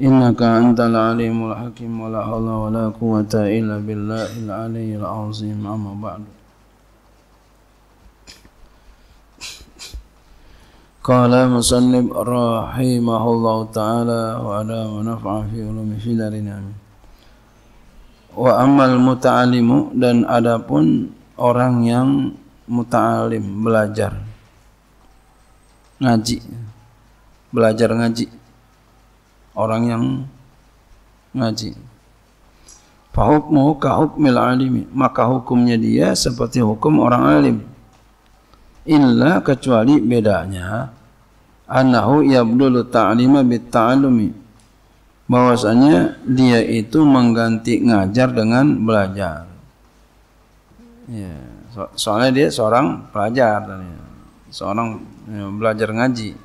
innaka antal alimul hakim wa la hawla wa la quwata illa billahil aliyyil azim amma ba'du qala musannib rahimahullah ta'ala wa ala wa naf'a fi ulumi fi darin amin wa ammal muta'alimu dan adapun orang yang muta'alim belajar ngaji belajar ngaji orang yang ngaji. Fahukmuhu kahukmil alimi. Maka hukumnya dia seperti hukum orang alim. Illa kecuali bedanya. Anahu yabdulu ta'lima bit betalumi Bahwasanya dia itu mengganti ngajar dengan belajar. Ya. So soalnya dia seorang pelajar. Ya, seorang ya, belajar ngaji.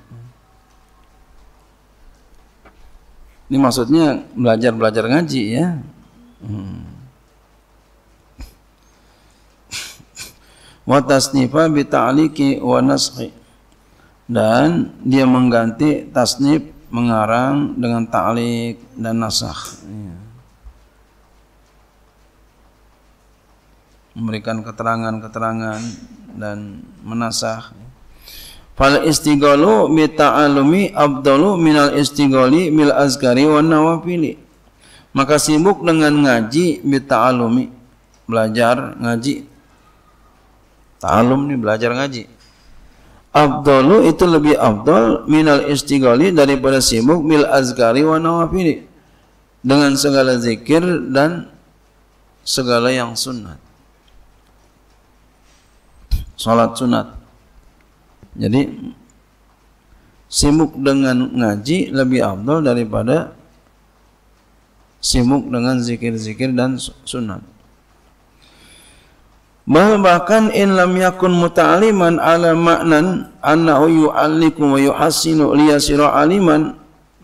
Ini maksudnya belajar-belajar ngaji ya. Hmm. wa tasnifa dan dia mengganti tasnif mengarang dengan ta'liq dan nasakh iya. memberikan keterangan-keterangan dan menasakh Fal istigholu bita'alumi abdalu minal istigholi mil azkari wa nawafili. Maka sibuk dengan ngaji alumi Belajar ngaji. Ta'alum nih belajar ngaji. Abdalu itu lebih abdal minal istigholi daripada sibuk mil azkari wa nawafili. Dengan segala zikir dan segala yang sunat. Salat sunat jadi sibuk dengan ngaji lebih abdul daripada sibuk dengan zikir-zikir dan sunat. Bahkan in lam yakun muta'aliman ala maknan annahu yu'alliku wa yuhassinu liyasira aliman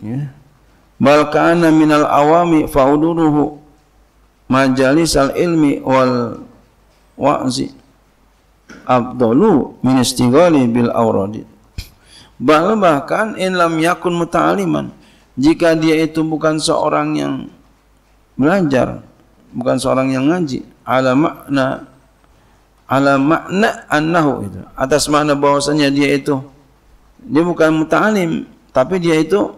ya. bal kana minal awami fauduruhu majalis al ilmi wal wa'zi afdalu min istighali bil auradi bahkan bahkan in lam yakun muta'aliman jika dia itu bukan seorang yang belajar bukan seorang yang ngaji ala makna ala makna annahu itu atas makna bahwasanya dia itu dia bukan muta'alim tapi dia itu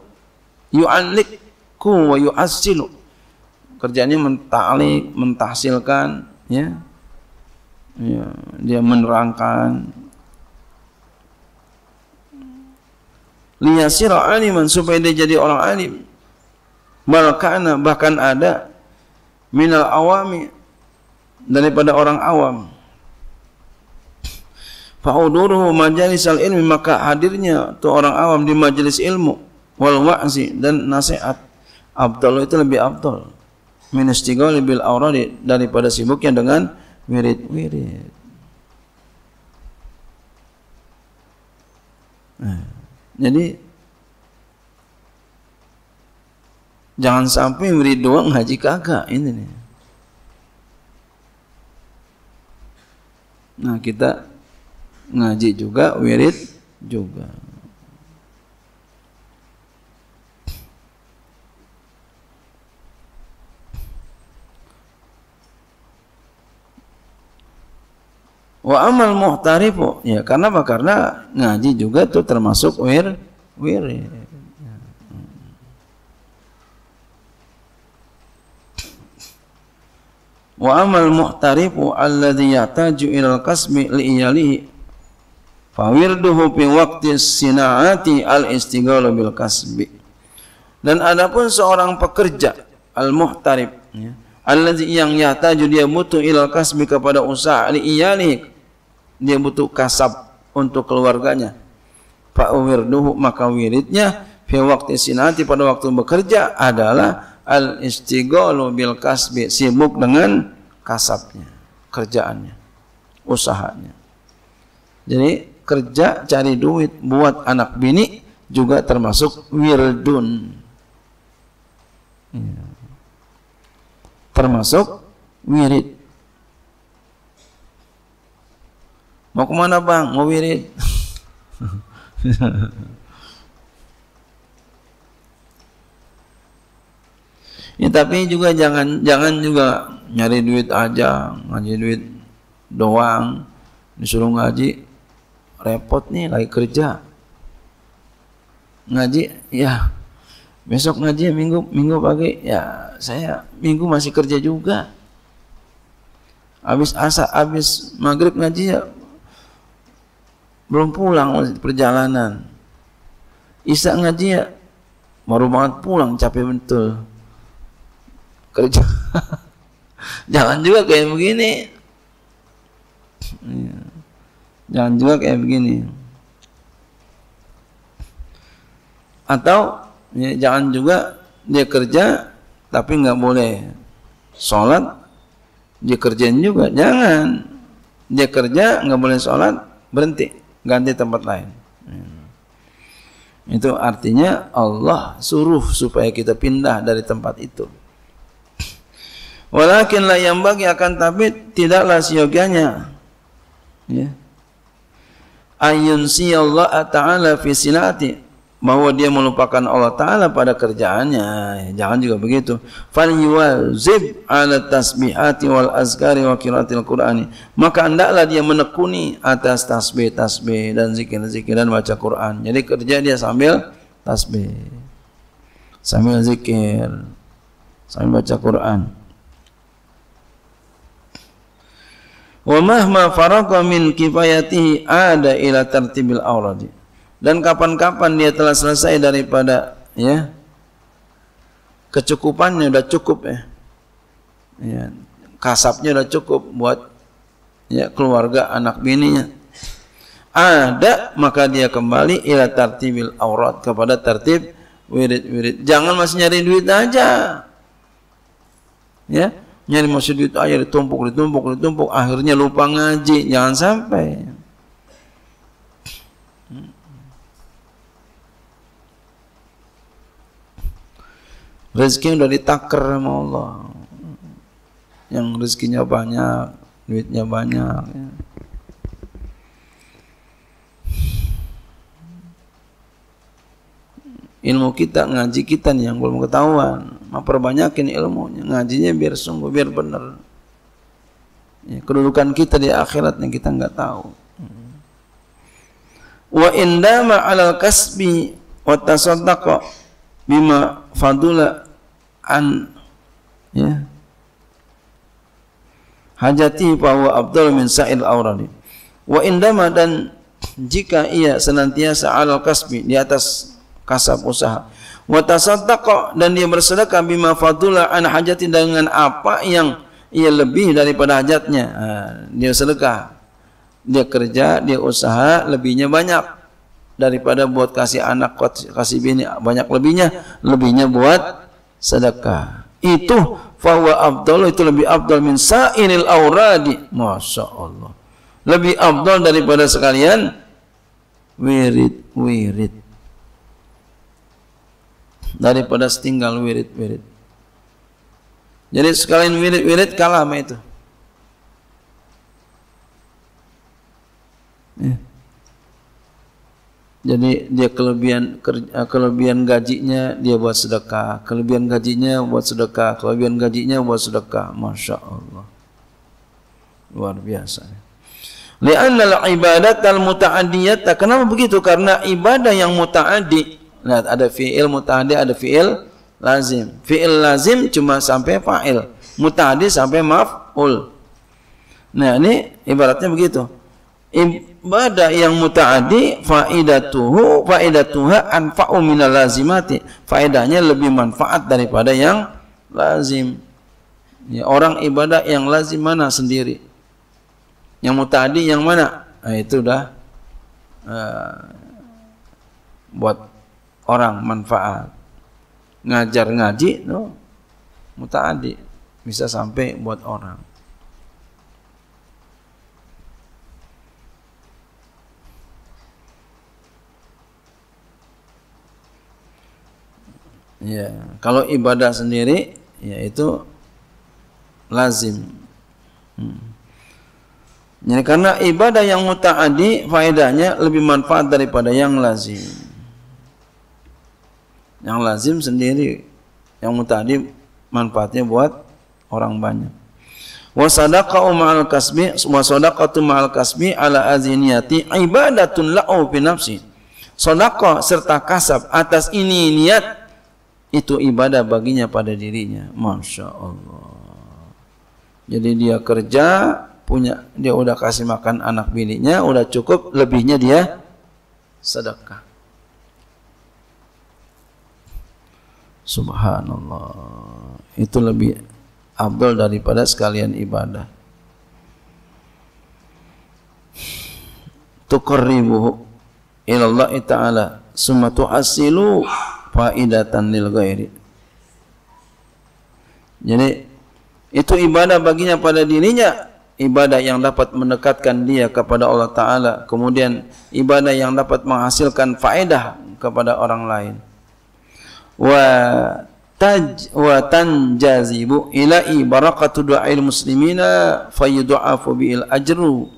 yu'alliku wa yu'assilu kerjanya menta'lik mentahsilkan ya ya, dia menerangkan liyasira aliman supaya dia jadi orang alim balkana bahkan ada minal awami daripada orang awam fa'uduruhu majalis al-ilmi maka hadirnya tu orang awam di majelis ilmu wal wa'zi dan nasihat abdal itu lebih abdal min istighali bil auradi daripada sibuknya dengan wirid-wirid. Nah, jadi jangan sampai wirid doang haji kagak ini nih. Nah kita ngaji juga wirid juga. Wa amal muhtarifu ya karena apa? Karena ngaji juga itu termasuk wir wir. Wa amal muhtarifu alladhi yataju ila al-qasmi li iyalihi fawirduhu fi waqti sinaati al-istighalu bil kasbi. Dan adapun seorang pekerja al-muhtarif ya. Alladhi yang yataju dia butuh ilal kasbi kepada usaha li iyalihi dia butuh kasab untuk keluarganya Pak wirduhu maka wiridnya fi waktu sinati pada waktu bekerja adalah al istigolu bil kasbi sibuk dengan kasabnya kerjaannya usahanya jadi kerja cari duit buat anak bini juga termasuk wirdun iya. termasuk wirid Mau kemana bang? Mau wirid? ya, tapi juga jangan jangan juga nyari duit aja, ngaji duit doang. Disuruh ngaji repot nih lagi kerja. Ngaji ya besok ngaji ya, minggu minggu pagi ya saya minggu masih kerja juga habis asa habis maghrib ngaji ya belum pulang masih perjalanan Isa ngaji ya baru banget pulang capek betul kerja jangan juga kayak begini iya. jangan juga kayak begini atau ya, jangan juga dia kerja tapi nggak boleh sholat dia kerjain juga jangan dia kerja nggak boleh sholat berhenti ganti tempat lain. Itu artinya Allah suruh supaya kita pindah dari tempat itu. Walakin la yang bagi akan tapi tidaklah siogianya. Ya. Ayun Allah Ta'ala fi silati bahwa dia melupakan Allah Ta'ala pada kerjaannya. Jangan juga begitu. zib فَلْيُوَزِبْ عَلَى التَّسْبِحَاتِ وَالْأَذْكَارِ وَكِرَاتِ الْقُرْآنِ Maka hendaklah dia menekuni atas tasbih-tasbih dan zikir-zikir dan baca Quran. Jadi kerja dia sambil tasbih. Sambil zikir. Sambil baca Quran. Wa mahma faraqa min kifayatihi ada ila tartibil awradi dan kapan-kapan dia telah selesai daripada ya kecukupannya sudah cukup ya. ya kasapnya sudah cukup buat ya keluarga anak bininya ada maka dia kembali ila tartibil aurat kepada tertib wirid-wirid jangan masih nyari duit aja ya nyari masih duit aja ditumpuk ditumpuk ditumpuk akhirnya lupa ngaji jangan sampai rezeki udah ditaker sama Allah. Yang rezekinya banyak, duitnya banyak. Ya. ilmu kita ngaji kita nih yang belum ketahuan memperbanyakin ilmunya ngajinya biar sungguh biar benar ya, kedudukan kita di akhirat yang kita nggak tahu hmm. wa indama alal kasbi wa tasaddaqa bima fadula an ya hajati bahwa Abdul min sa'il aurani wa indama dan jika ia senantiasa alal kasbi di atas kasab usaha wa tasaddaqa dan dia bersedekah bima fadula an hajati dengan apa yang ia lebih daripada hajatnya dia sedekah dia kerja dia usaha lebihnya banyak daripada buat kasih anak kasih bini banyak lebihnya lebihnya buat sedekah. Itu bahwa abdul itu lebih abdul min sa'inil auradi. Masya Allah. Lebih abdul daripada sekalian wirid-wirid. Daripada setinggal wirid-wirid. Jadi sekalian wirid-wirid kalah sama itu. Jadi dia kelebihan eh, kelebihan gajinya dia buat sedekah, kelebihan gajinya buat sedekah, kelebihan gajinya buat sedekah. Masya Allah, luar biasa. Lianna ibadat al mutaadiyata. Kenapa begitu? Karena ibadah yang mutaadi. Lihat ada fiil mutaadi, ada fiil lazim. Fiil lazim cuma sampai fa'il. Mutaadi sampai maf'ul. Nah, ini ibaratnya begitu ibadah yang mutaaddi faidatuhu faidatuha anfa'u minal lazimati faedahnya lebih manfaat daripada yang lazim ya, orang ibadah yang lazim mana sendiri yang mutaadi yang mana nah, itu dah uh, buat orang manfaat ngajar ngaji no mutaadi bisa sampai buat orang Ya, kalau ibadah sendiri yaitu lazim. Hmm. Ya, karena ibadah yang mutaadi faedahnya lebih manfaat daripada yang lazim. Yang lazim sendiri, yang mutaadi manfaatnya buat orang banyak. Wa sadaqatu ma'al kasbi wa sadaqatu ma'al kasbi ala aziniyati ibadatun la'u fi nafsi. Sedekah serta kasab atas ini niat itu ibadah baginya pada dirinya. Masya Allah. Jadi dia kerja, punya dia udah kasih makan anak bininya, udah cukup, lebihnya dia sedekah. Subhanallah. Itu lebih abdul daripada sekalian ibadah. Tuqarribuhu ila Allah Ta'ala summa tu'assilu faidatan lil ghairi. Jadi itu ibadah baginya pada dirinya, ibadah yang dapat mendekatkan dia kepada Allah Taala, kemudian ibadah yang dapat menghasilkan faedah kepada orang lain. Wa taj wa tanjazibu ila ibarakatu du'a al muslimina fayud'afu bil ajru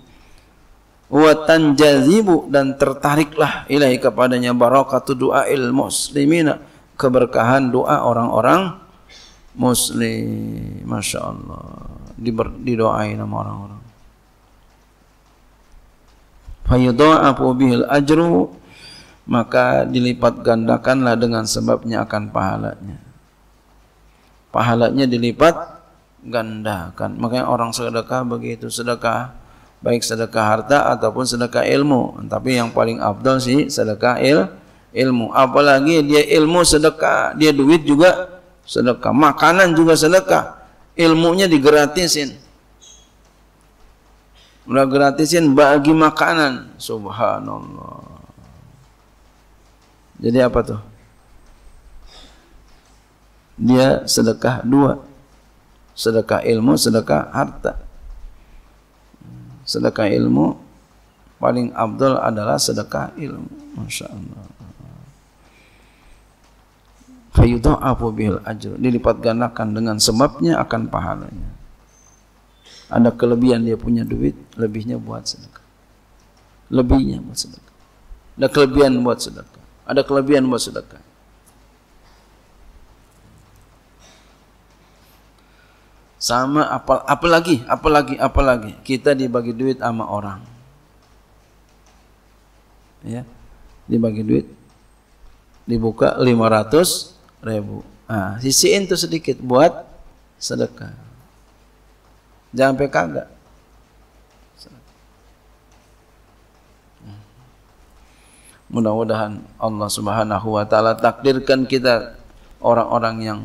wa tanjazibu dan tertariklah ilahi kepadanya barakatu du'ail muslimina keberkahan doa orang-orang muslim Masya Allah Diber, didoain sama orang-orang fayudha'afu bihil ajru maka dilipat gandakanlah dengan sebabnya akan pahalanya pahalanya dilipat gandakan makanya orang sedekah begitu sedekah baik sedekah harta ataupun sedekah ilmu. Tapi yang paling abdul sih sedekah il, ilmu. Apalagi dia ilmu sedekah, dia duit juga sedekah, makanan juga sedekah. Ilmunya digratisin. Udah gratisin bagi makanan. Subhanallah. Jadi apa tuh? Dia sedekah dua. Sedekah ilmu, sedekah harta sedekah ilmu paling abdul adalah sedekah ilmu. Masya Allah. apa bil ajr. Dilipat gandakan dengan sebabnya akan pahalanya. Ada kelebihan dia punya duit, lebihnya buat sedekah. Lebihnya buat sedekah. Ada kelebihan buat sedekah. Ada kelebihan buat sedekah. sama apa apalagi apalagi apalagi kita dibagi duit sama orang ya dibagi duit dibuka 500 ribu nah, sisiin tuh sedikit buat sedekah jangan sampai kagak mudah-mudahan Allah Subhanahu wa taala takdirkan kita orang-orang yang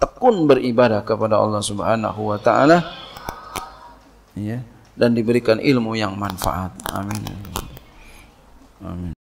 tekun beribadah kepada Allah Subhanahu wa taala ya dan diberikan ilmu yang manfaat amin amin